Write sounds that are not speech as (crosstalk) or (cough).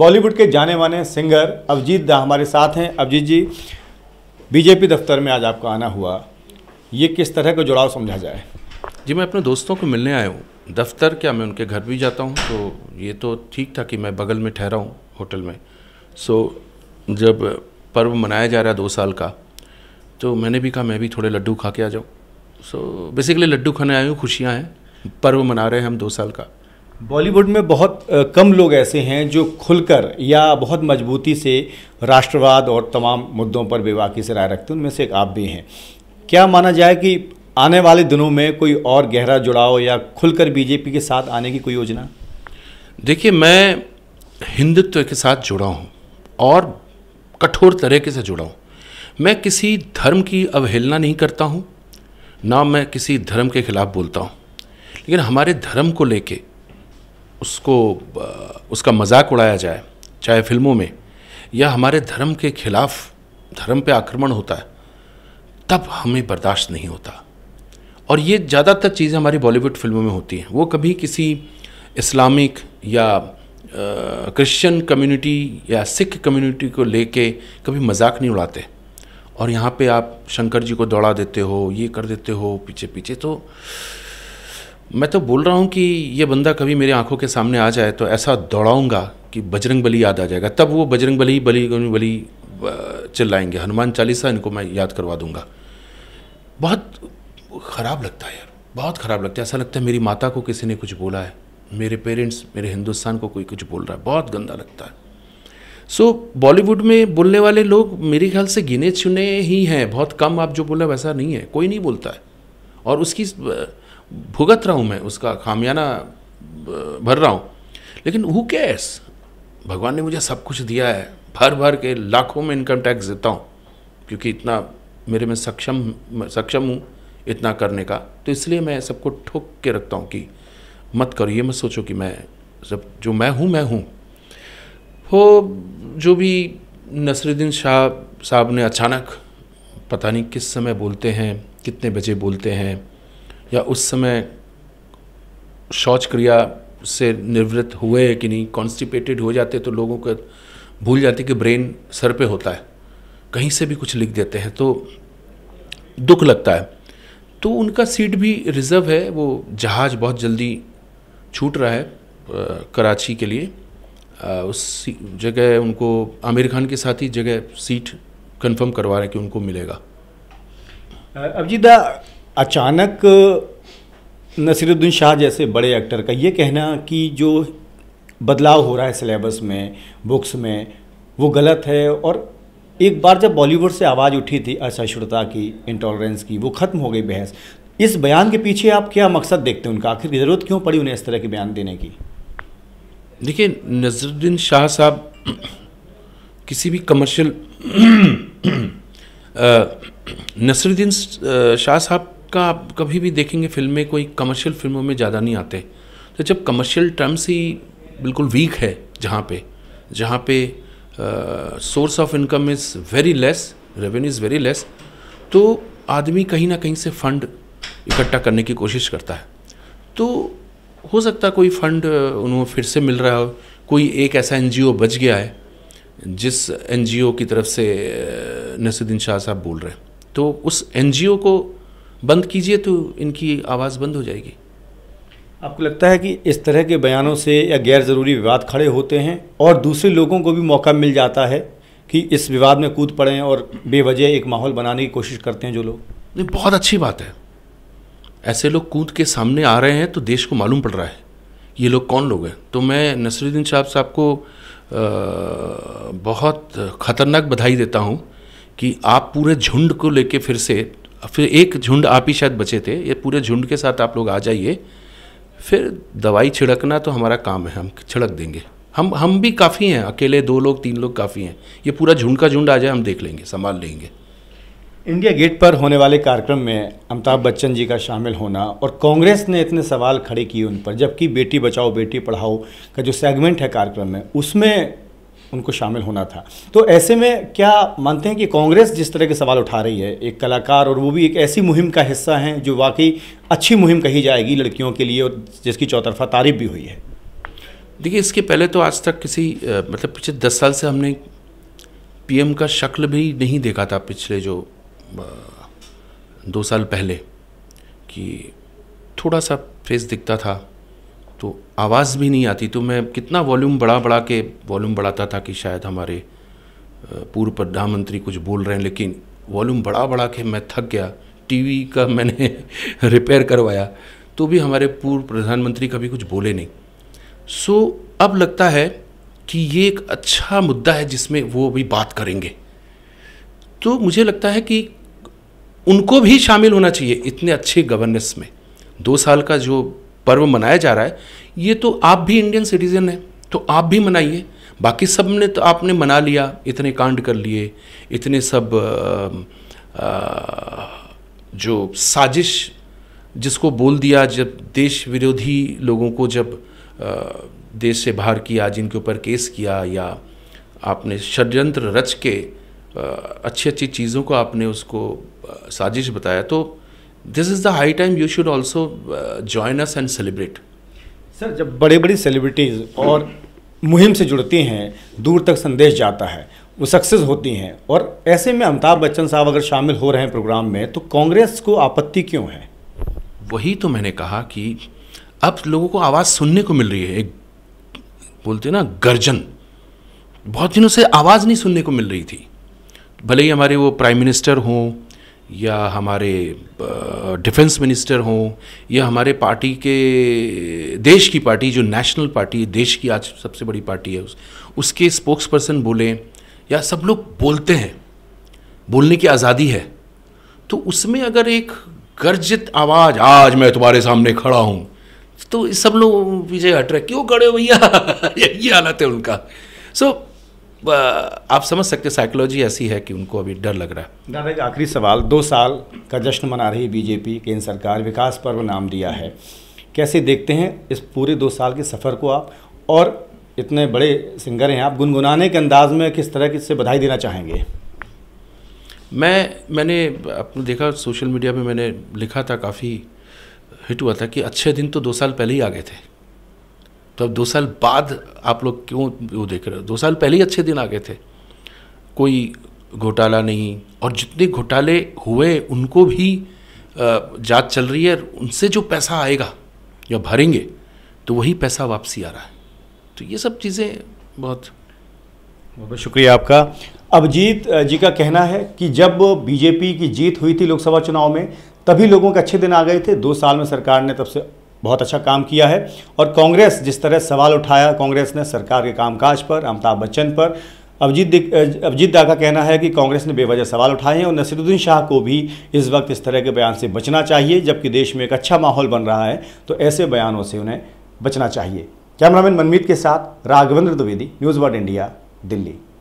बॉलीवुड के जाने माने सिंगर अभिजीत दा हमारे साथ हैं अभिजीत जी बीजेपी दफ्तर में आज आपका आना हुआ ये किस तरह का जुड़ाव समझा जाए जी मैं अपने दोस्तों को मिलने आया हूँ दफ्तर क्या मैं उनके घर भी जाता हूँ तो ये तो ठीक था कि मैं बगल में ठहरा हूँ होटल में सो जब पर्व मनाया जा रहा है दो साल का तो मैंने भी कहा मैं भी थोड़े लड्डू खा के आ जाऊँ सो बेसिकली लड्डू खाने आए हूँ खुशियाँ हैं पर्व मना रहे हैं हम दो साल का बॉलीवुड में बहुत कम लोग ऐसे हैं जो खुलकर या बहुत मजबूती से राष्ट्रवाद और तमाम मुद्दों पर बेवाकी से राय रखते हैं उनमें से एक आप भी हैं क्या माना जाए कि आने वाले दिनों में कोई और गहरा जुड़ाव या खुलकर बीजेपी के साथ आने की कोई योजना देखिए मैं हिंदुत्व के साथ जुड़ा हूँ और कठोर तरीके से जुड़ा हूँ मैं किसी धर्म की अवहेलना नहीं करता हूँ ना मैं किसी धर्म के खिलाफ बोलता हूँ लेकिन हमारे धर्म को लेके उसको उसका मजाक उड़ाया जाए चाहे फिल्मों में या हमारे धर्म के खिलाफ धर्म पे आक्रमण होता है तब हमें बर्दाश्त नहीं होता और ये ज़्यादातर चीज़ें हमारी बॉलीवुड फिल्मों में होती हैं वो कभी किसी इस्लामिक या क्रिश्चियन कम्युनिटी या सिख कम्युनिटी को लेके कभी मजाक नहीं उड़ाते और यहाँ पे आप शंकर जी को दौड़ा देते हो ये कर देते हो पीछे पीछे तो मैं तो बोल रहा हूँ कि ये बंदा कभी मेरी आंखों के सामने आ जाए तो ऐसा दौड़ाऊंगा कि बजरंग बली याद आ जाएगा तब वो बजरंग बली बली बली चिल्लाएंगे हनुमान चालीसा इनको मैं याद करवा दूंगा बहुत ख़राब लगता है यार बहुत ख़राब लगता है ऐसा लगता है मेरी माता को किसी ने कुछ बोला है मेरे पेरेंट्स मेरे हिंदुस्तान को कोई कुछ बोल रहा है बहुत गंदा लगता है सो so, बॉलीवुड में बोलने वाले लोग मेरे ख्याल से गिने चुने ही हैं बहुत कम आप जो बोला वैसा नहीं है कोई नहीं बोलता है और उसकी भुगत रहा हूँ मैं उसका खामियाना भर रहा हूँ लेकिन हु केयर्स भगवान ने मुझे सब कुछ दिया है भर भर के लाखों में इनकम टैक्स देता हूँ क्योंकि इतना मेरे में सक्षम सक्षम हूँ इतना करने का तो इसलिए मैं सबको ठोक के रखता हूँ कि मत करो ये मत सोचो कि मैं सब जो मैं हूँ मैं हूँ वो जो भी नसरुद्दीन शाह साहब ने अचानक पता नहीं किस समय बोलते हैं कितने बजे बोलते हैं या उस समय शौच क्रिया से निवृत्त हुए कि नहीं कॉन्स्टिपेटेड हो जाते तो लोगों को भूल जाते कि ब्रेन सर पे होता है कहीं से भी कुछ लिख देते हैं तो दुख लगता है तो उनका सीट भी रिज़र्व है वो जहाज़ बहुत जल्दी छूट रहा है कराची के लिए आ, उस जगह उनको आमिर खान के साथ ही जगह सीट कंफर्म करवा रहे हैं कि उनको मिलेगा अभिजीत अचानक नसीरुद्दीन शाह जैसे बड़े एक्टर का ये कहना कि जो बदलाव हो रहा है सिलेबस में बुक्स में वो गलत है और एक बार जब बॉलीवुड से आवाज़ उठी थी असहिष्णुता की इंटॉलरेंस की वो ख़त्म हो गई बहस इस बयान के पीछे आप क्या मकसद देखते हैं उनका आखिर ज़रूरत क्यों पड़ी उन्हें इस तरह के बयान देने की देखिए नजरुद्दीन शाह साहब (clears throat) किसी भी कमर्शियल (clears throat) नसरुद्दीन शाह साहब का आप कभी भी देखेंगे फिल्में कोई कमर्शियल फिल्मों में ज़्यादा नहीं आते तो जब कमर्शियल टर्म्स ही बिल्कुल वीक है जहाँ पे जहाँ पे source of income is very less revenue is very less तो आदमी कहीं ना कहीं से फंड इकट्ठा करने की कोशिश करता है तो हो सकता कोई फंड उन्होंने फिर से मिल रहा हो कोई एक ऐसा एन बच गया है जिस एन की तरफ से नसरुद्दीन शाह साहब बोल रहे हैं तो उस एन को बंद कीजिए तो इनकी आवाज़ बंद हो जाएगी आपको लगता है कि इस तरह के बयानों से या गैर ज़रूरी विवाद खड़े होते हैं और दूसरे लोगों को भी मौका मिल जाता है कि इस विवाद में कूद पड़ें और बेवजह एक माहौल बनाने की कोशिश करते हैं जो लोग नहीं बहुत अच्छी बात है ऐसे लोग कूद के सामने आ रहे हैं तो देश को मालूम पड़ रहा है ये लोग कौन लोग हैं तो मैं नसरुद्दीन साहब साहब को बहुत ख़तरनाक बधाई देता हूँ कि आप पूरे झुंड को लेके फिर से फिर एक झुंड आप ही शायद बचे थे ये पूरे झुंड के साथ आप लोग आ जाइए फिर दवाई छिड़कना तो हमारा काम है हम छिड़क देंगे हम हम भी काफ़ी हैं अकेले दो लोग तीन लोग काफ़ी हैं ये पूरा झुंड का झुंड आ जाए हम देख लेंगे संभाल लेंगे इंडिया गेट पर होने वाले कार्यक्रम में अमिताभ बच्चन जी का शामिल होना और कांग्रेस ने इतने सवाल खड़े किए उन पर जबकि बेटी बचाओ बेटी पढ़ाओ का जो सेगमेंट है कार्यक्रम में उसमें उनको शामिल होना था तो ऐसे में क्या मानते हैं कि कांग्रेस जिस तरह के सवाल उठा रही है एक कलाकार और वो भी एक ऐसी मुहिम का हिस्सा हैं जो वाकई अच्छी मुहिम कही जाएगी लड़कियों के लिए और जिसकी चौतरफा तारीफ भी हुई है देखिए इसके पहले तो आज तक किसी मतलब पिछले दस साल से हमने पीएम का शक्ल भी नहीं देखा था पिछले जो दो साल पहले कि थोड़ा सा फेस दिखता था तो आवाज़ भी नहीं आती तो मैं कितना वॉल्यूम बढ़ा बढ़ा के वॉल्यूम बढ़ाता था कि शायद हमारे पूर्व प्रधानमंत्री कुछ बोल रहे हैं लेकिन वॉल्यूम बढ़ा बढ़ा के मैं थक गया टीवी का मैंने रिपेयर (laughs) करवाया तो भी हमारे पूर्व प्रधानमंत्री कभी कुछ बोले नहीं सो so, अब लगता है कि ये एक अच्छा मुद्दा है जिसमें वो अभी बात करेंगे तो मुझे लगता है कि उनको भी शामिल होना चाहिए इतने अच्छे गवर्नेंस में दो साल का जो पर्व मनाया जा रहा है ये तो आप भी इंडियन सिटीज़न हैं तो आप भी मनाइए बाकी सब ने तो आपने मना लिया इतने कांड कर लिए इतने सब आ, आ, जो साजिश जिसको बोल दिया जब देश विरोधी लोगों को जब आ, देश से बाहर किया जिनके ऊपर केस किया या आपने षड्यंत्र रच के अच्छी अच्छी चीज़ों को आपने उसको साजिश बताया तो this is the high time you should also join us and celebrate sir जब बड़े बड़ी सेलिब्रिटीज़ और मुहिम से जुड़ती हैं दूर तक संदेश जाता है वो सक्सेस होती हैं और ऐसे में अमिताभ बच्चन साहब अगर शामिल हो रहे हैं प्रोग्राम में तो कांग्रेस को आपत्ति क्यों है वही तो मैंने कहा कि अब लोगों को आवाज़ सुनने को मिल रही है एक बोलते हैं ना गर्जन बहुत दिनों से आवाज़ नहीं सुनने को मिल रही थी भले ही हमारे वो प्राइम मिनिस्टर हों या हमारे डिफेंस मिनिस्टर हों या हमारे पार्टी के देश की पार्टी जो नेशनल पार्टी देश की आज सबसे बड़ी पार्टी है उस, उसके स्पोक्स पर्सन बोलें या सब लोग बोलते हैं बोलने की आज़ादी है तो उसमें अगर एक गर्जित आवाज़ आज मैं तुम्हारे सामने खड़ा हूँ तो सब लोग पीछे हट रहे क्यों खड़े हो भैया (laughs) ये हालत है उनका सो so, आप समझ सकते साइकोलॉजी ऐसी है कि उनको अभी डर लग रहा है दादा एक आखिरी सवाल दो साल का जश्न मना रही बीजेपी केंद्र सरकार विकास पर्व नाम दिया है कैसे देखते हैं इस पूरे दो साल के सफ़र को आप और इतने बड़े सिंगर हैं आप गुनगुनाने के अंदाज में किस तरह की इससे बधाई देना चाहेंगे मैं मैंने आपने देखा सोशल मीडिया पे मैंने लिखा था काफ़ी हिट हुआ था कि अच्छे दिन तो दो साल पहले ही आ गए थे तो दो साल बाद आप लोग क्यों वो देख रहे हो दो साल पहले ही अच्छे दिन आ गए थे कोई घोटाला नहीं और जितने घोटाले हुए उनको भी जांच चल रही है उनसे जो पैसा आएगा या भरेंगे तो वही पैसा वापसी आ रहा है तो ये सब चीज़ें बहुत बहुत बहुत शुक्रिया आपका अभिजीत जी का कहना है कि जब बीजेपी की जीत हुई थी लोकसभा चुनाव में तभी लोगों के अच्छे दिन आ गए थे दो साल में सरकार ने तब से बहुत अच्छा काम किया है और कांग्रेस जिस तरह सवाल उठाया कांग्रेस ने सरकार के कामकाज पर अमिताभ बच्चन पर अभिजीत अभिजीत दा का कहना है कि कांग्रेस ने बेवजह सवाल उठाए हैं और नसीरुद्दीन शाह को भी इस वक्त इस तरह के बयान से बचना चाहिए जबकि देश में एक अच्छा माहौल बन रहा है तो ऐसे बयानों से उन्हें बचना चाहिए कैमरामैन मनमीत के साथ Raghavendra Dwivedi news world India Delhi